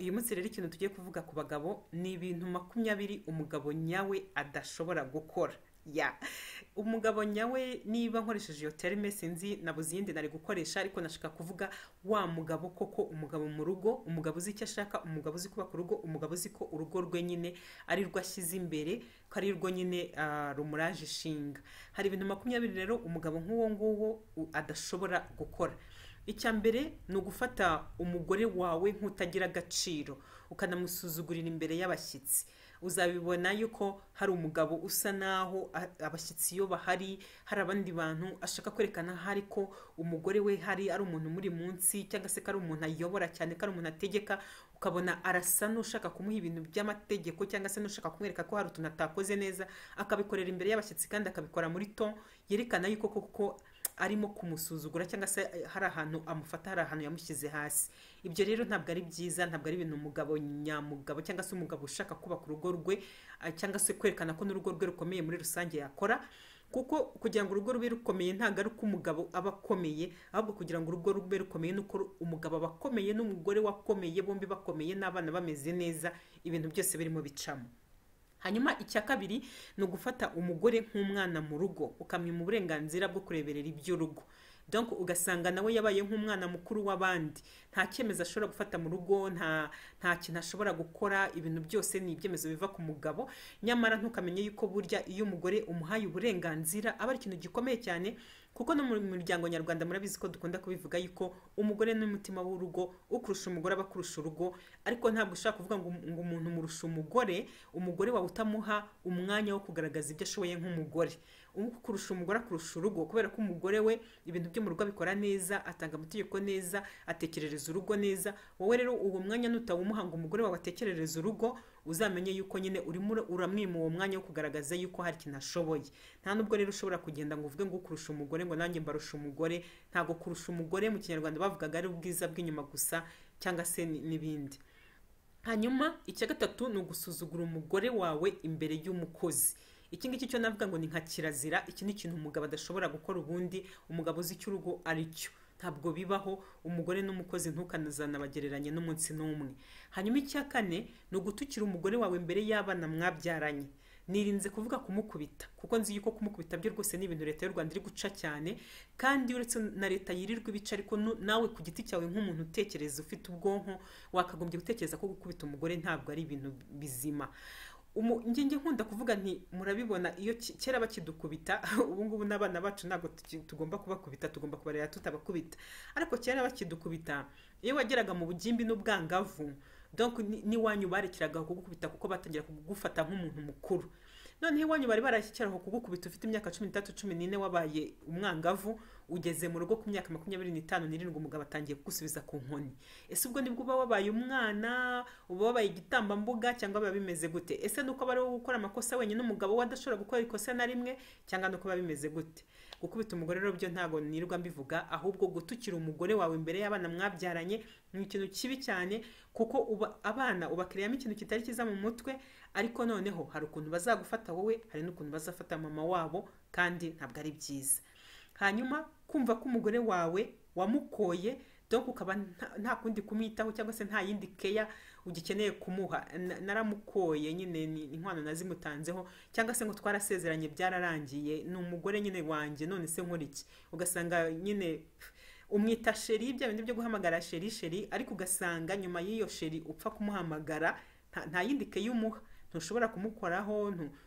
uyu munsi rero ikintu tugiye kuvuga ku bagabo ni ibintu makumyabiri umugabo nyawe adashobora gukora ya umugabo nyawe niba nkoresheje iyo terime sinzi nabuze iyindi nari gukoresha ariko nashaka kuvuga wa mugabo koko umugabo mu rugo umugabo uzi icyo ashaka umugabo uzi kubaka urugo umugabo uzi ko urugo rwe nyine ari rwo ashyize imbere ko ari rwo nyine rumuraje ishinga hari ibintu makumyabiri rero umugabo nk'uwo nguwo adashobora gukora icya mbere ni ugufata umugore wawe nk'utagira agaciro ukanamusuzugurira imbere y'abashyitsi uzabibona yuko hari umugabo usa naho abashyitsi iyo bahari hari abandi bantu ashaka kwerekana hari ko umugore we hari ari umuntu muri munsi cyangwa se ko ari umuntu ayobora cyane ko ari umuntu ategeka ukabona arasa n'ushaka kumuha ibintu by'amategeko cyangwa se n'ushaka kumwereka ko hari utuntu atakoze neza akabikorera imbere y'abashyitsi kandi akabikora muri to yerekana yuko koko arimo kumusuzugura cyangwa se hari ahantu amufata hari ahantu yamushyize hasi ibyo rero ntabwo ari byiza ntabwo ari ibintu umugabo nyamugabo cyangwa se umugabo ushaka kubaka urugo rwe cyangwa se kwerekana ko n'urugo rwe rukomeye muri rusange yakora kuko kugira ngo urugo rube rukomeye ntabwo ari uko umugabo aba akomeye ahubwo kugira ngo urugo rube rukomeye ni uko umugabo aba akomeye n'umugore wakomeye bombi bakomeye n'abana bameze neza ibintu byose birimo bicamo hanyuma icya kabiri ni ugufata umugore nk'umwana mu rugo ukamwima uburenganzira bwo kureberera iby'urugo donc ugasanga nawe yabaye nk'umwana mukuru w'abandi nta cyemezo ashobora gufata mu rugo nta nta kintu ashobora gukora ibintu byose ni ibyemezo biva ku mugabo nyamara ntukamenye yuko burya iyo umugore umuhaye uburenganzira aba ari ikintu gikomeye cyane kuko no mu muryango nyarwanda murabizi ko dukunda kubivuga yuko umugore n'umutima w'urugo ukurusha umugore aba akurusha urugo ariko ntabwo ushobora kuvuga um, ngo umuntu murusha umugore umugore wawe utamuha umwanya wo kugaragaza ibyo ashoboye nk'umugore kurusha umugore akurusha urugo kubera ko umugore we ibintu byo mu rugo abikora neza atanga amategeko neza atekerereza urugo neza wowe rero uwo mwanya nutawumuha ngo umugore wawe atekerereze urugo uzamenye yuko nyine urimo uramwima uwo mwanya wo kugaragaza yuko hari ikintu ashoboye nta nubwo rero ushobora kugenda ngo uvuge ngo ukurusha umugore ngo nanjye mbarusha umugore ntabwo kurusha umugore mu kinyarwanda bavugaga ari ubwiza bw'inyuma gusa cyangwa se n'ibindi hanyuma icya gatatu ni ugusuzugura umugore wawe imbere y'umukozi iki ngiki cyo navuga ngo ni nka kirazira iki ni ikintu umugabo adashobora gukora ubundi umugabo uzi icyo urugo ari cyo ntabwo bibaho umugore n'umukozi ntukanazanabagereranye n'umunsi n'umwe hanyuma icya kane ni ugutukira umugore wawe mbere y'abana mwabyaranye nirinze kuvuga kumukubita kuko nzi yuko kumukubita byo rwose ni ibintu leta y'u rwanda iri guca cyane kandi uretse na leta yirirwa ibica ariko nawe ku giti cyawe nk'umuntu utekereza ufite ubwonko wakagombye gutekereza ko gukubita umugore ntabwo ari ibintu bizima ngenge nkunda kuvuga nti murabibona iyo kera bakidukubita ubu n'abana bacu ntabwo tugomba kubakubita tugomba kubarera tutabakubita ariko kera bakidukubita iyo wageraga mu bugimbi n'ubwangavu dore n'iwanyu barekeraga kugukubita kuko batangira kugufata nk'umuntu mukuru noneho iwanyu bari barashyikiraho kugukubita ufite imyaka cumi n'itatu cumi n'ine wabaye umwangavu ugeze mu rugo ku myaka makumyabiri n'itanu n'irindwi umugabo atangiye kugusubiza ku nkoni ese ubwo nibwo uba wabaye umwana uba wabaye igitambambuga cyangwa biba bimeze gute ese nuko aba ari gukora amakosa wenyine n’umugabo we adashobora gukora ikosa na rimwe cyangwa nuko biba bimeze gute gukubita umugore rero byo ntabwo nirirwa mbivuga ahubwo gutukira umugore wawe imbere y'abana mwabyaranye ni ikintu kibi cyane kuko abana ubakereyamo ikintu kitari cyiza mu mutwe ariko noneho hari ukuntu bazagufata wowe hari n'ukuntu bazafata mama wabo kandi ntabwo ari byiza hanyuma kumva ko umugore wawe wamukoye dog ukaba nta kundi kumwitaho cyangwa se nta yindi keya ugikeneye kumuha naramukoye nyine inkwano nazimutanzeho cyangwa se ngo twarasezeranye byararangiye ni umugore nyine wanjye none se iki ugasanga nyine umwita sheri bya bindi byo guhamagara sheri sheri ariko ugasanga nyuma y'iyo sheri upfa kumuhamagara nta yindi keya umuha ntushobora kumukoraho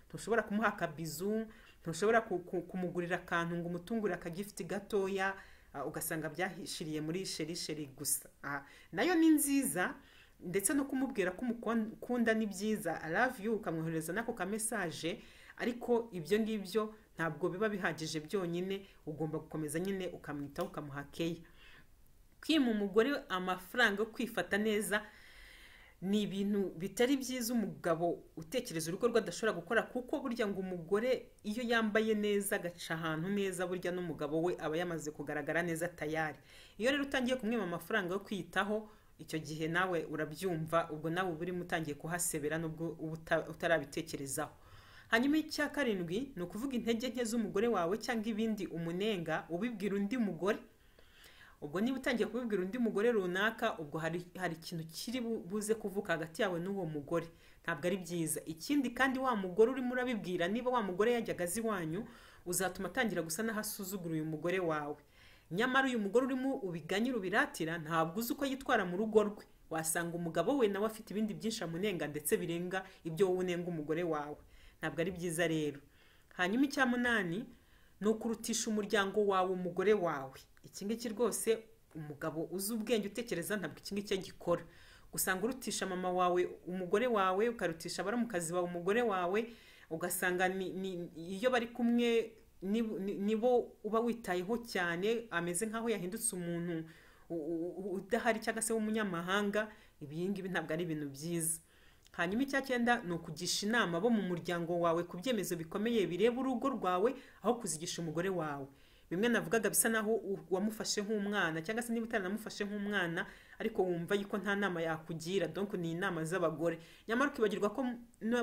ntushobora kumuha akabizu ntushobora kumugurira akantu ngo umutungure akagifite gatoya Ah, ugasanga byahishiriye muri sheri Sheri gusa ah, nayo ni nziza ndetse no kumubwira ko umukunda ni byiza love you ukamwohereza n'ako kamesaje ariko ibyo ngibyo ntabwo biba bihagije byonyine ugomba gukomeza nyine ukamwitaho ukamuha keya kwima umugore amafaranga yo kwifata neza ni ibintu bitari byiza umugabo utekereza urugo rwe adashobora gukora kuko burya ngo umugore iyo yambaye neza agaca ahantu neza burya n'umugabo we aba yamaze kugaragara neza tayari iyo rero utangiye kumwima amafaranga yo kwiyitaho icyo gihe nawe urabyumva ubwo nawe uba urimo utangiye kuhasebera n'ubwo utarabitekerezaho hanyuma icya karindwi ni ukuvuga intege nke z'umugore wawe cyangwa ibindi umunenga ubibwira undi mugore ubwo niba utangiye kubibwira undi mugore runaka ubwo hari ikintu kiri buze kuvuka hagati yawe n'uwo mugore ntabwo ari byiza ikindi kandi wa mugore urimo urabibwira niba wa mugore yajyaga azi iwanyu uzatuma atangira gusa n'ahasuzugura uyu mugore wawe nyamara uyu mugore urimo ubiganyira ubiratira ntabwo uzi uko yitwara mu rugo rwe wasanga umugabo we nawe afite ibindi byinshi amunenga ndetse birenga ibyo wowe unenga umugore wawe ntabwo ari byiza rero hanyuma icya munani ni ukurutisha umuryango wawe umugore wawe iki ngiki rwose umugabo uzi ubwenge utekereza ntabwo iki ngiki gikora usanga urutisha mama wawe umugore wawe ukarutisha baramukazi wawe umugore wawe ugasanga iyo bari kumwe nibo uba witayeho cyane ameze nk'aho yahindutse umuntu udahari cyangwa se w'umunyamahanga ibingibi ntabwo ari ibintu byiza hanyuma icya cyenda ni ukugisha inama bo mu muryango wawe ku byemezo bikomeye bireba urugo rwawe aho kuzigisha umugore wawe bimwe navugaga bisa naho wamufashe nk'umwana cyangwa se niba utaranamufashe nk'umwana ariko wumva yuko nta nama yakugira donc ni inama z'abagore nyamara ukibagirwa ko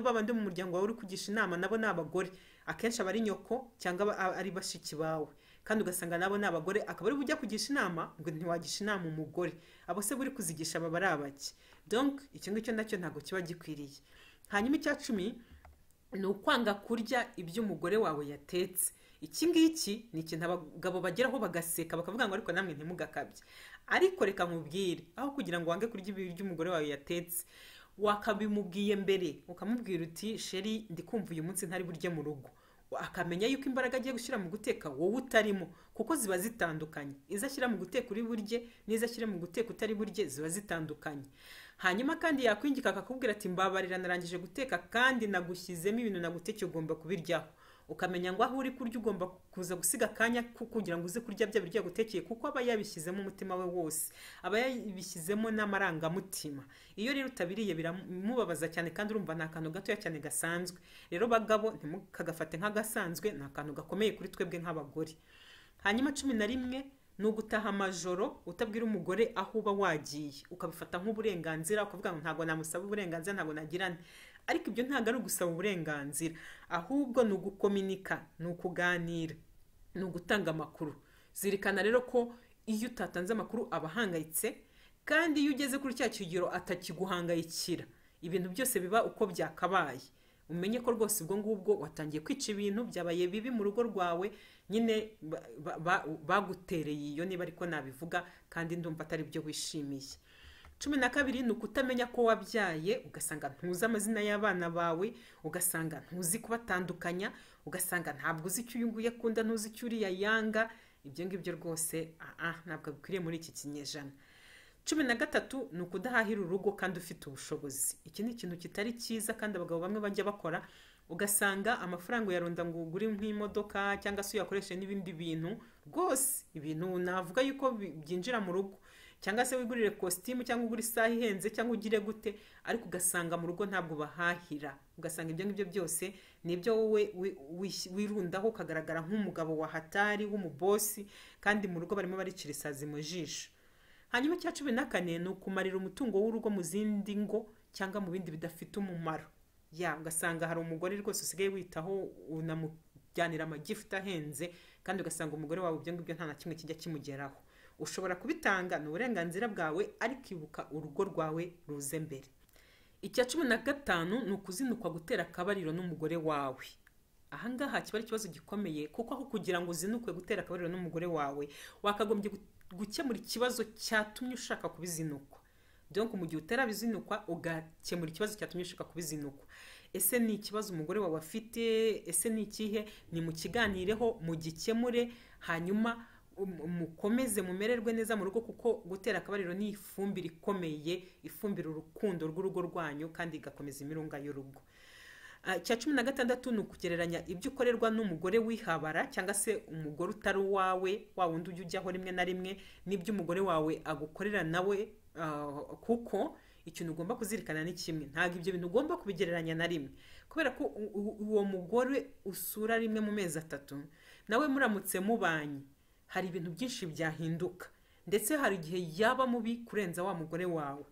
babandi mu muryango wawe uri kugisha inama nabo ni abagore akenshi aba ari nyoko cyangwa ari bashiki bawe kandi ugasanga nabo ni abagore akaba ari bujya kugisha inama ngo ntiwagisha inama umugore abo se buri kuzigisha baba ari abaki donc icyo ngicyo nacyo ntabwo kiba gikwiriye hanyuma icya cumi ni ukwanga kurya ibyo umugore wawe yatetse iki ngiki ni ikintu abagabo bageraho bagaseka bakavuga ngo ariko namwe ntimugakabye ariko reka nkubwire aho kugira ngo wange kurya ibiryo umugore wawe yatetse wakabimubwiye mbere ukamubwira uti sheri ndikumva uyu munsi ntari burye mu rugo akamenya yuko imbaraga agiye gushyira mu guteka wowe utarimo kuko ziba zitandukanye izo ashyira mu guteka uri burye n'izo ashyira mu guteka utari burye ziba zitandukanye hanyuma kandi yakwingika akakubwira ati mbabarira narangije guteka kandi nagushyizemo ibintu nagutekeye ugomba kubiryaho ukamenya ngo aho uri kurya ugomba kuza gusiga akanya kugira ngo uze kurya bya biryo yagutekeye kuko aba yabishyizemo umutima we wose aba yabishyizemo n'amarangamutima iyo rero utabiriye biramubabaza cyane kandi urumva ni akantu gatoya cyane gasanzwe rero bagabo ntimukagafate nk'agasanzwe ni akantu gakomeye kuri twebwe nk'abagore hanyuma cumi na rimwe ni ugutaha amajoro utabwira umugore aho uba wagiye ukabifata nk'uburenganzira ukavuga ngo ntabwo namusaba uburenganzira ntabwo nagirana ariko ibyo ntabwo ari ugusaba uburenganzira ahubwo ni ugukominika ni ukuganira ni ugutanga amakuru zirikana rero ko iyo utatanze amakuru aba ahangayitse kandi iyo ugeze kuri cya kigero atakiguhangayikira ibintu byose biba uko byakabaye umenye ko rwose ubwo ngubwo watangiye kwica ibintu byabaye bibi mu rugo rwawe nyine bagutereye iyo niba ariko nabivuga kandi ndumva atari byo wishimiye cumi na kabiri ni ukutamenya ko wabyaye ugasanga ntuzi amazina y'abana bawe ugasanga ntuzi kubatandukanya ugasanga ntabwo uzi icyo uyu nguyu akunda ntuzi icyo uriya yanga ibyo ngibyo rwose ntabwo bikwiriye muri iki kinyejana cumi na gatatu ni ukudahahira urugo kandi ufite ubushobozi iki ni ikintu kitari cyiza kandi abagabo bamwe bajya bakora ugasanga amafaranga uyarunda ngo ugure nk'imodoka cyangwa se uyakoreshe n'ibindi bintu rwose ibintu navuga yuko byinjira mu rugo cyangwa se wigurire kositimu cyangwa ugure isaha ihenze cyangwa ugire gute ariko ugasanga mu rugo ntabwo bahahira ugasanga ibyo ngibyo byose ni ibyo wowe wirundaho ukagaragara nk'umugabo wa hatari w'umubosi kandi mu rugo barimo baricira isazi mu jisho hanyuma icya cumi na kane ni ukumarira umutungo w'urugo mu zindi ngo cyangwa mu bindi bidafite umumaro ya ugasanga hari umugore rwose usigaye witaho unamujyanira amagifu ahenze kandi ugasanga umugore wawe ibyo ngibyo nta na kimwe kijya kimugeraho ushobora kubitanga ni uburenganzira bwawe ariko ibuka urugo rwawe ruze mbere icya cumi na gatanu ni ukuzinukwa gutera akabariro n'umugore wawe ahangaha kiba ari ikibazo gikomeye kuko aho kugira ngo uzinukwe gutera akabariro n'umugore wawe wakagombye gukemura ikibazo cyatumye ushaka kubizinukwa donk mu gihe utarabizinukwa ugakemura ikibazo cyatumye ushaka kubizinukwa ese ni ikibazo umugore wawe afite ese ni ikihe ni mu kiganireho mu gikemure hanyuma Um, mukomeze mumererwe neza mu rugo kuko gutera akabariro ni ifumbire ikomeye ifumbira urukundo rw'urugo rwanyu kandi igakomeza imirunga y'urugo ah, cya cumi na gatandatu ni ukugereranya ibyo ukorerwa n'umugore wihabara cyangwa se umugore utari uwawe wa wundi ujya ujyaho rimwe na rimwe n'ibyo umugore wawe agukorera nawe ah, kuko ikintu ugomba kuzirikana ni kimwe ntabwo ibyo bintu ugomba kubigereranya na rimwe kubera ko uwo mugore usura rimwe mu mezi atatu nawe muramutse mubanye hari ibintu byinshi byahinduka ndetse hari igihe yaba mubi kurenza wa mugore wawe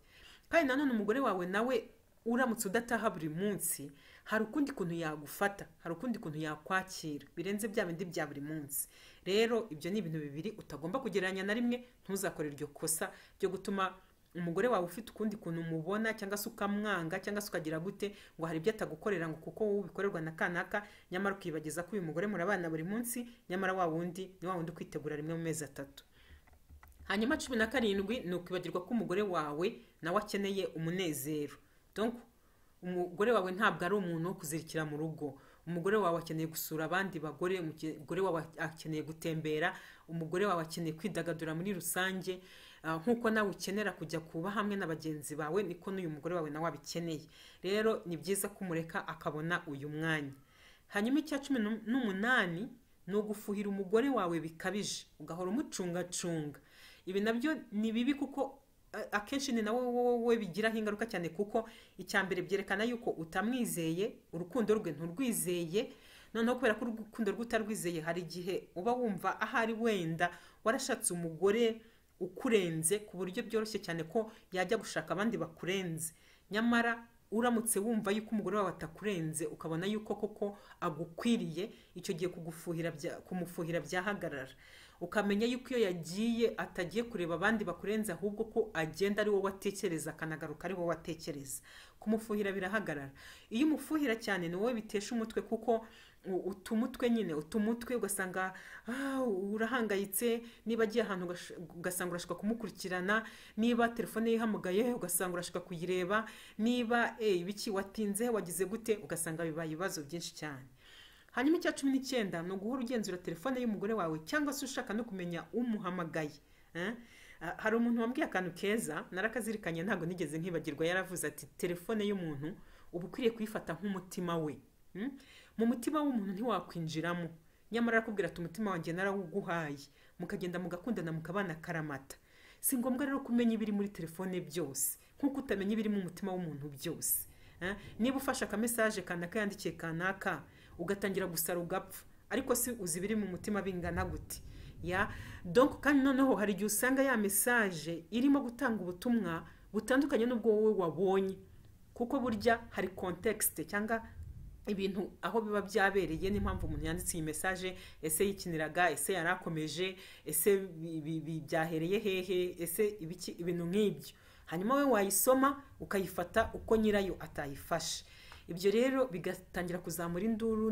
kandi nanone umugore wawe nawe uramutse udataha buri munsi hari ukundi kuntu yagufata hari ukundi kuntu yakwakira birenze bya bindi bya buri munsi rero ibyo ni ibintu bibiri utagomba kugereranya na rimwe ntuzakore iryo kosa ryo gutuma umugore wawe ufite ukundi kuntu umubona cyangwa se ukamwanga cyangwa se ukagira gute ngo hari ibyo atagukorera ngo kuko wowe ubikorerwa na kanaka nyamara ukibagiza ko uyu mugore abana buri munsi nyamara wa wundi ni wa wundi ukwitegura rimwe mu mezi atatu hanyuma cumi na karindwi ni ukwibagirwa ko umugore wawe nawe akeneye umunezero donko umugore wawe ntabwo ari umuntu wo kuzirikira mu rugo umugore wawe akeneye gusura abandi bagore umugore wawe akeneye gutembera umugore wawe akeneye kwidagadura muri rusange Ah, nk'uko nawe ukenera kujya kuba hamwe na bagenzi bawe niko n'uyu mugore wawe nawe abikeneye rero ni byiza kumureka akabona uyu mwanya hanyuma icya cumi n'umunani ni ugufuhira umugore wawe bikabije ugahora umucungacunga ibi nabyo ni bibi kuko eh, akenshi ni nawe wowe bigiraho ingaruka cyane kuko icya mbere byerekana yuko utamwizeye urukundo rwe nturwizeye noneho kubera ko urukundo rwe utarwizeye hari igihe uba wumva ahari wenda warashatse umugore ukurenze ku buryo byoroshye cyane ko yajya gushaka abandi bakurenze nyamara uramutse wumva yuko umugore wawe atakurenze ukabona yuko koko agukwiriye icyo gihe kumufuhira byahagarara ukamenya yuko iyo yagiye atagiye kureba abandi bakurenze ahubwo ko agenda ari wowe atekereza akanagaruka ari wowe atekereza kumufuhira birahagarara iyo umufuhira cyane ni wowe bitesha umutwe kuko utumutwe nyine utumutwe ugasanga ah, urahangayitse niba agiye ahantu ugasanga urashaka kumukurikirana niba telefone ye ihamugaye ugasanga urashaka kuyireba niba eh, ibiki watinze wagize gute ugasanga bibaye ibibazo byinshi cyane hanyuma icya cumi n'icyenda ni uguhora ugenzura telefone y'umugore wawe cyangwa se ushaka no kumenya umuhamagaye eh? ah, hari umuntu wambwiye akantu keza narakazirikanye ntabwo nigeze nkibagirwa yaravuze ati telefone y'umuntu uba ukwiriye kuyifata nk'umutima we hmm? mu mutima w'umuntu ntiwakwinjiramo nyamara arakubwira ati umutima wanjye narawuguhaye mukagenda mugakundana mukabana karamata si ngombwa rero kumenya ibiri muri telefone byose nk'uko utamenya ibiri mu mutima w'umuntu byose eh? niba ufashe akamesaje kanaka yandikiye kanaka ugatangira gusara ugapfa ariko si uzi ibiri mu mutima bingana gute ya donko kandi noneho hari igihe usanga ya mesaje irimo gutanga ubutumwa butandukanye n'ubwo wowe wabonye kuko burya hari kontekisite cyangwa ibintu aho biba byabereye n'impamvu umuntu yanditse iyi mesaje ese yikiniraga ese yarakomeje akomeje ese byahereye hehe ese ibiki ibintu nk'ibyo hanyuma we wayisoma ukayifata uko nyirayo atayifashe ibyo rero bigatangira kuzamura induru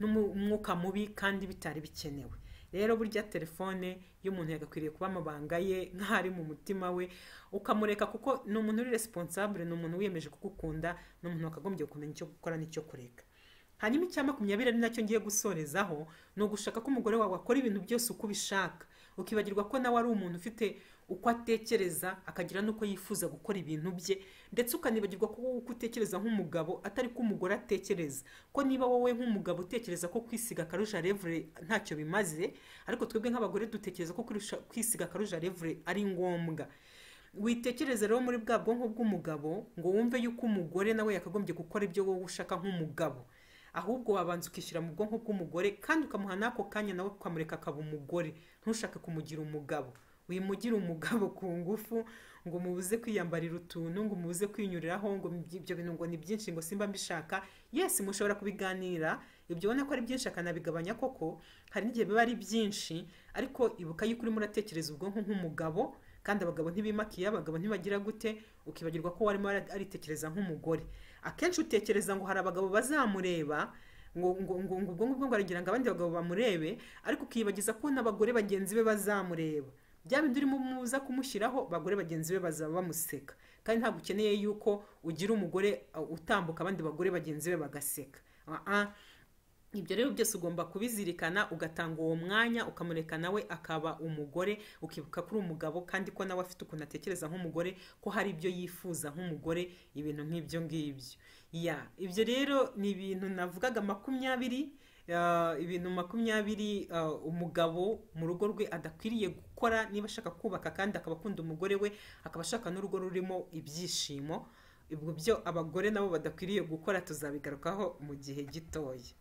n'umwuka mubi kandi bitari bikenewe rero burya telefone y'umuntu yagakwiriye kuba amabanga ye nk'ari mu mutima we ukamureka kuko ni umuntu uri responsable ni umuntu wiyemeje kugukunda ni umuntu wakagombye kumenya icyo gukora n'icyo kureka hanyuma icya makumyabiri ari nacyo ngiye gusorezaho ni ugushaka ko umugore wawe akora ibintu byose uko ubishaka ukibagirwa ko nawe ari umuntu ufite uko atekereza akagira n'uko yifuza gukora ibintu bye ndetse ukanibagirwa ko wowe uko utekereza nk'umugabo atari ko umugore atekereza ko niba wowe nk'umugabo utekereza ko kwisiga karuja revure ntacyo bimaze ariko twebwe nk'abagore dutekereza ko kwisiga karuja revure ari ngombwa witekereze rero muri bwa bwonko bw'umugabo ngo wumve yuko umugore nawe yakagombye gukora ibyo wowe ushaka nk'umugabo ahubwo wabanza ukishyira mu bwonko bw'umugore kandi ukamuha n'ako kanya nawe ukamureka akaba umugore ntushake kumugira umugabo wimugire umugabo ku ngufu ngo mubuze kwiyambarira utuntu ngo mubuze kwinyuriraho ngo ibyo bintu ngo ni byinshi ngo simba mbishaka yesi mushobora kubiganira ibyo ubona ko ari byinshi akanabigabanya koko hari n'igihe biba ari byinshi ariko ibuka yuko urimo uratekereza ubwonko nk'umugabo kandi abagabo ntibimakiye abagabo ntibagira gute ukibagirwa ko warimo aritekereza nk'umugore akenshi utekereza ngo hari abagabo bazamureba ngo ubwonko bwo ngo aragira ngo abandi bagabo bamurebe ariko ukibagiza ko n'abagore bagenzi be bazamureba bya bindi urimo muza kumushyiraho bagore bagenzi be bazaba bamuseka kandi ntabwo ukeneye yuko ugira umugore utambuka abandi bagore bagenzi be bagaseka ibyo rero byose ugomba kubizirikana ugatanga uwo mwanya ukamureka nawe akaba umugore ukibuka kuri umugabo kandi ko nawe afite ukuntu atekereza nk'umugore ko hari ibyo yifuza nk'umugore ibintu nk'ibyo ngibyo ya ibyo rero ni ibintu navugaga makumyabiri ibintu makumyabiri uh, umugabo mu rugo rwe adakwiriye gukora niba ashaka kubaka kandi akaba akunda umugore we akaba ashaka n'urugo rurimo ibyishimo ibyo abagore nabo badakwiriye gukora tuzabigarukaho mu gihe gitoya